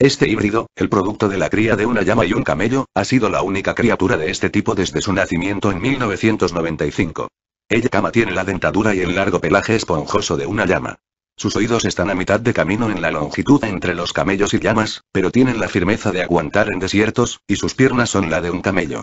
Este híbrido, el producto de la cría de una llama y un camello, ha sido la única criatura de este tipo desde su nacimiento en 1995. Ella cama tiene la dentadura y el largo pelaje esponjoso de una llama. Sus oídos están a mitad de camino en la longitud entre los camellos y llamas, pero tienen la firmeza de aguantar en desiertos, y sus piernas son la de un camello.